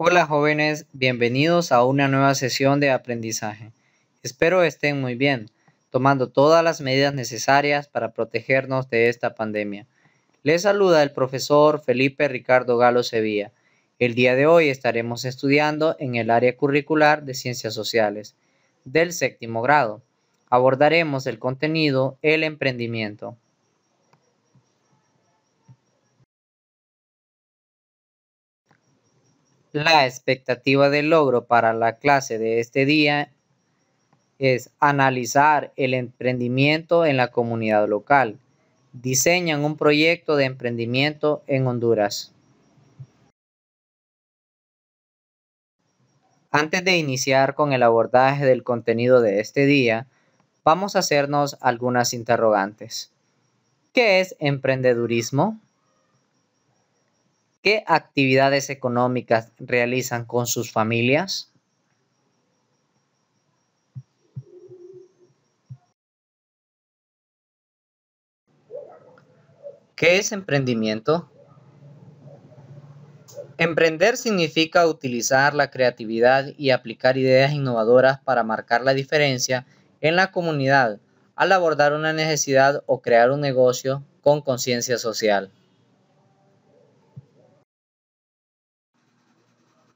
Hola jóvenes, bienvenidos a una nueva sesión de aprendizaje. Espero estén muy bien, tomando todas las medidas necesarias para protegernos de esta pandemia. Les saluda el profesor Felipe Ricardo Galo Sevilla. El día de hoy estaremos estudiando en el área curricular de Ciencias Sociales del séptimo grado. Abordaremos el contenido El emprendimiento. La expectativa de logro para la clase de este día es analizar el emprendimiento en la comunidad local. Diseñan un proyecto de emprendimiento en Honduras. Antes de iniciar con el abordaje del contenido de este día, vamos a hacernos algunas interrogantes. ¿Qué es emprendedurismo? ¿Qué actividades económicas realizan con sus familias? ¿Qué es emprendimiento? Emprender significa utilizar la creatividad y aplicar ideas innovadoras para marcar la diferencia en la comunidad al abordar una necesidad o crear un negocio con conciencia social.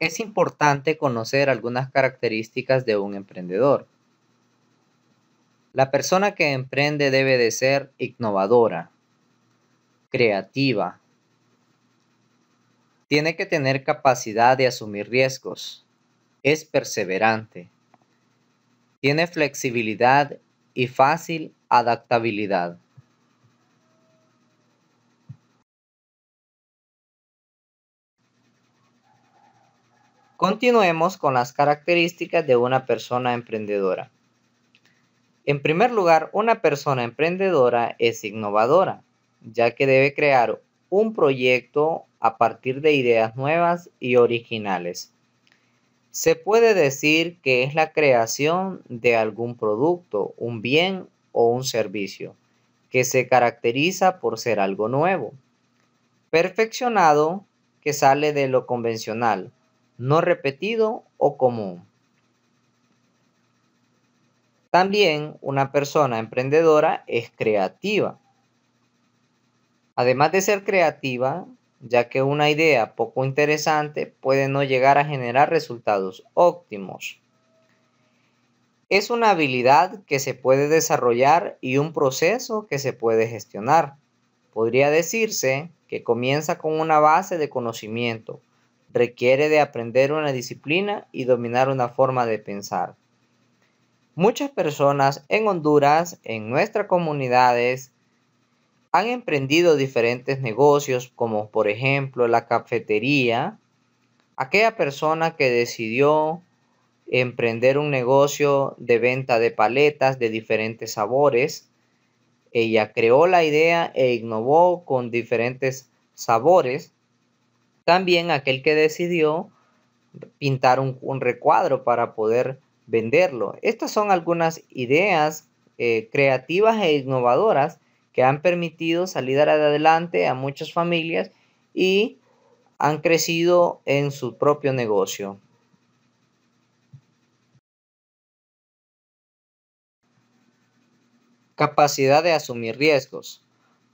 es importante conocer algunas características de un emprendedor. La persona que emprende debe de ser innovadora, creativa, tiene que tener capacidad de asumir riesgos, es perseverante, tiene flexibilidad y fácil adaptabilidad. Continuemos con las características de una persona emprendedora. En primer lugar, una persona emprendedora es innovadora, ya que debe crear un proyecto a partir de ideas nuevas y originales. Se puede decir que es la creación de algún producto, un bien o un servicio, que se caracteriza por ser algo nuevo, perfeccionado, que sale de lo convencional no repetido o común. También una persona emprendedora es creativa. Además de ser creativa, ya que una idea poco interesante puede no llegar a generar resultados óptimos. Es una habilidad que se puede desarrollar y un proceso que se puede gestionar. Podría decirse que comienza con una base de conocimiento, requiere de aprender una disciplina y dominar una forma de pensar. Muchas personas en Honduras, en nuestras comunidades, han emprendido diferentes negocios como por ejemplo la cafetería. Aquella persona que decidió emprender un negocio de venta de paletas de diferentes sabores, ella creó la idea e innovó con diferentes sabores también aquel que decidió pintar un, recuadro para poder venderlo. Estas son algunas ideas eh, creativas e innovadoras que han permitido salir adelante a muchas familias y han crecido en su propio negocio. Capacidad de asumir riesgos.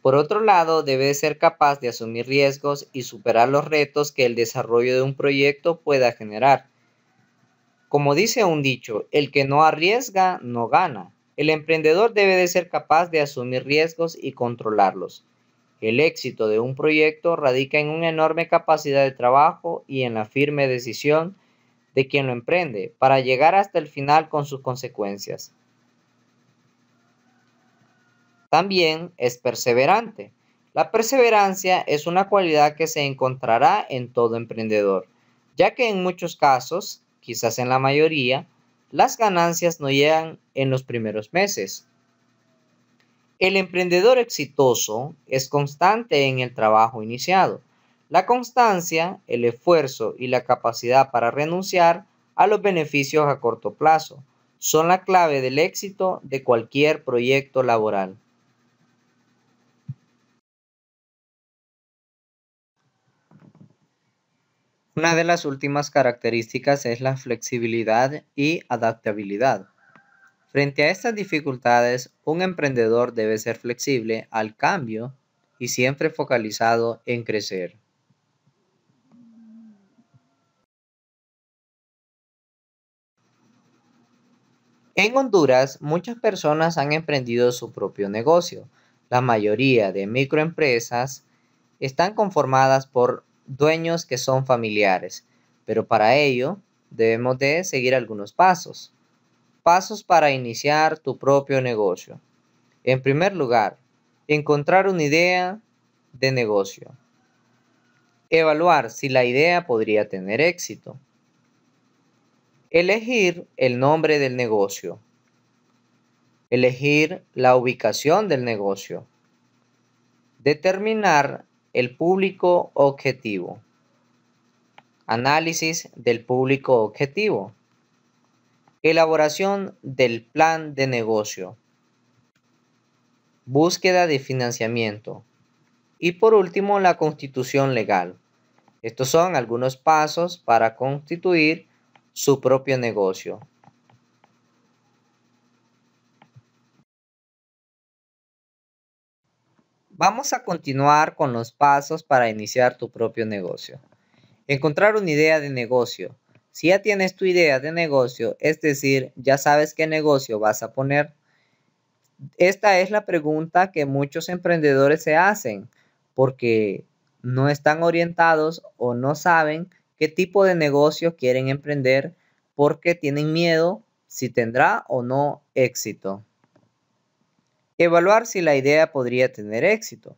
Por otro lado, debe ser capaz de asumir riesgos y superar los retos que el desarrollo de un proyecto pueda generar. Como dice un dicho, el que no arriesga no gana. El emprendedor debe de ser capaz de asumir riesgos y controlarlos. El éxito de un proyecto radica en una enorme capacidad de trabajo y en la firme decisión de quien lo emprende para llegar hasta el final con sus consecuencias. También es perseverante. La perseverancia es una cualidad que se encontrará en todo emprendedor, ya que en muchos casos, quizás en la mayoría, las ganancias no llegan en los primeros meses. El emprendedor exitoso es constante en el trabajo iniciado. La constancia, el esfuerzo y la capacidad para renunciar a los beneficios a corto plazo son la clave del éxito de cualquier proyecto laboral. Una de las últimas características es la flexibilidad y adaptabilidad. Frente a estas dificultades, un emprendedor debe ser flexible al cambio y siempre focalizado en crecer. En Honduras, muchas personas han emprendido su propio negocio. La mayoría de microempresas están conformadas por dueños que son familiares, pero para ello debemos de seguir algunos pasos. Pasos para iniciar tu propio negocio. En primer lugar, encontrar una idea de negocio. Evaluar si la idea podría tener éxito. Elegir el nombre del negocio. Elegir la ubicación del negocio. Determinar el público objetivo. Análisis del público objetivo. Elaboración del plan de negocio. Búsqueda de financiamiento. Y por último, la constitución legal. Estos son algunos pasos para constituir su propio negocio. Vamos a continuar con los pasos para iniciar tu propio negocio. Encontrar una idea de negocio. Si ya tienes tu idea de negocio, es decir, ya sabes qué negocio vas a poner, esta es la pregunta que muchos emprendedores se hacen porque no están orientados o no saben qué tipo de negocio quieren emprender porque tienen miedo si tendrá o no éxito evaluar si la idea podría tener éxito.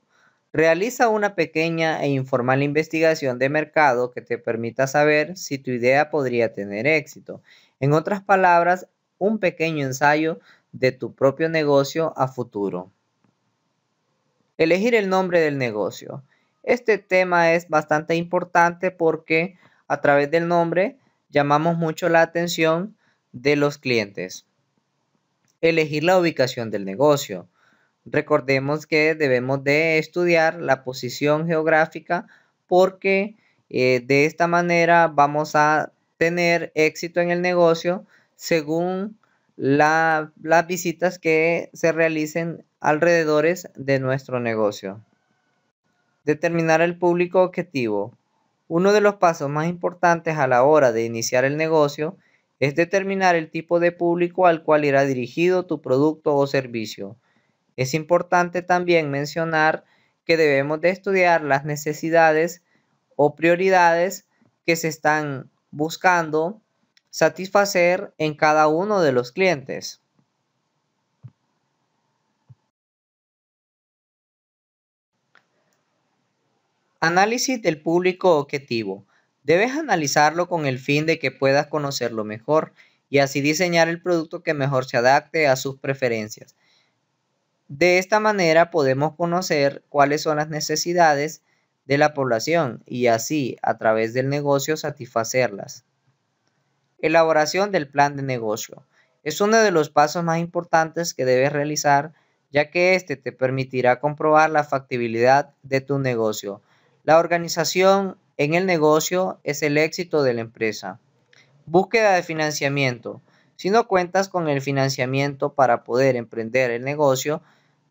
Realiza una pequeña e informal investigación de mercado que te permita saber si tu idea podría tener éxito. En otras palabras, un pequeño ensayo de tu propio negocio a futuro. Elegir el nombre del negocio. Este tema es bastante importante porque a través del nombre llamamos mucho la atención de los clientes. Elegir la ubicación del negocio. Recordemos que debemos de estudiar la posición geográfica porque eh, de esta manera vamos a tener éxito en el negocio según las visitas que se realicen alrededores de nuestro negocio. Determinar el público objetivo. Uno de los pasos más importantes a la hora de iniciar el negocio es determinar el tipo de público al cual irá dirigido tu producto o servicio. Es importante también mencionar que debemos de estudiar las necesidades o prioridades que se están buscando satisfacer en cada uno de los clientes. Análisis del público objetivo. Debes analizarlo con el fin de que puedas conocerlo mejor y así diseñar el producto que mejor se adapte a sus preferencias. De esta manera podemos conocer cuáles son las necesidades de la población y así, a través del negocio, satisfacerlas. Elaboración del plan de negocio. Es uno de los pasos más importantes que debes realizar ya que este te permitirá comprobar la factibilidad de tu negocio. La organización en el negocio es el éxito de la empresa. Búsqueda de financiamiento. Si no cuentas con el financiamiento para poder emprender el negocio,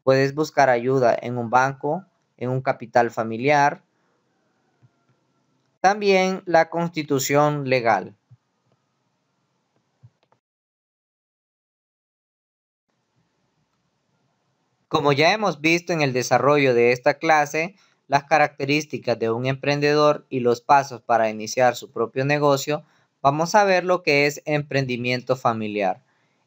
puedes buscar ayuda en un banco, en un capital familiar. También la constitución legal. Como ya hemos visto en el desarrollo de esta clase, las características de un emprendedor y los pasos para iniciar su propio negocio, vamos a ver lo que es emprendimiento familiar.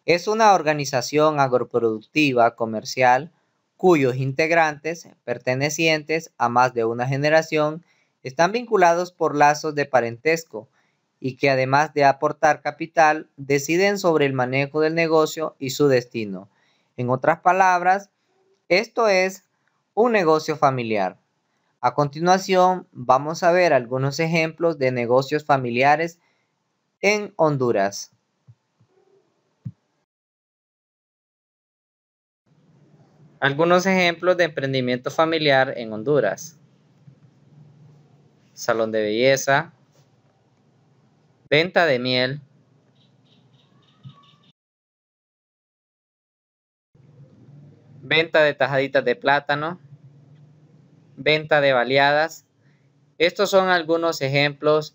Es una organización agroproductiva comercial cuyos integrantes, pertenecientes a más de una generación, están vinculados por lazos de parentesco y que además de aportar capital, deciden sobre el manejo del negocio y su destino. En otras palabras, esto es un negocio familiar. A continuación, vamos a ver algunos ejemplos de negocios familiares en Honduras. Algunos ejemplos de emprendimiento familiar en Honduras. Salón de belleza. Venta de miel. Venta de tajaditas de plátano venta de baleadas. Estos son algunos ejemplos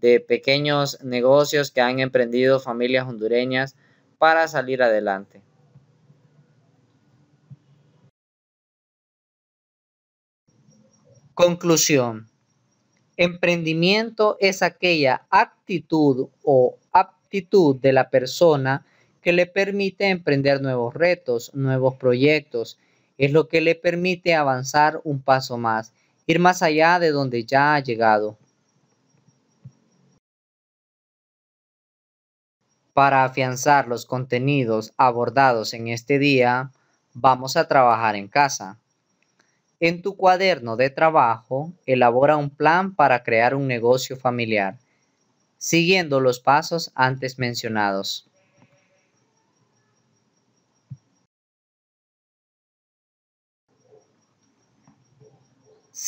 de pequeños negocios que han emprendido familias hondureñas para salir adelante. Conclusión. Emprendimiento es aquella actitud o aptitud de la persona que le permite emprender nuevos retos, nuevos proyectos es lo que le permite avanzar un paso más, ir más allá de donde ya ha llegado. Para afianzar los contenidos abordados en este día, vamos a trabajar en casa. En tu cuaderno de trabajo, elabora un plan para crear un negocio familiar, siguiendo los pasos antes mencionados.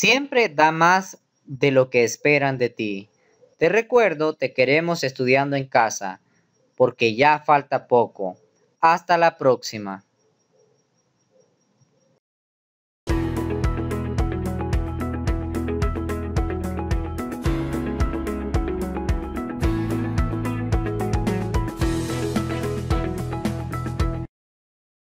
Siempre da más de lo que esperan de ti. Te recuerdo, te queremos estudiando en casa, porque ya falta poco. Hasta la próxima.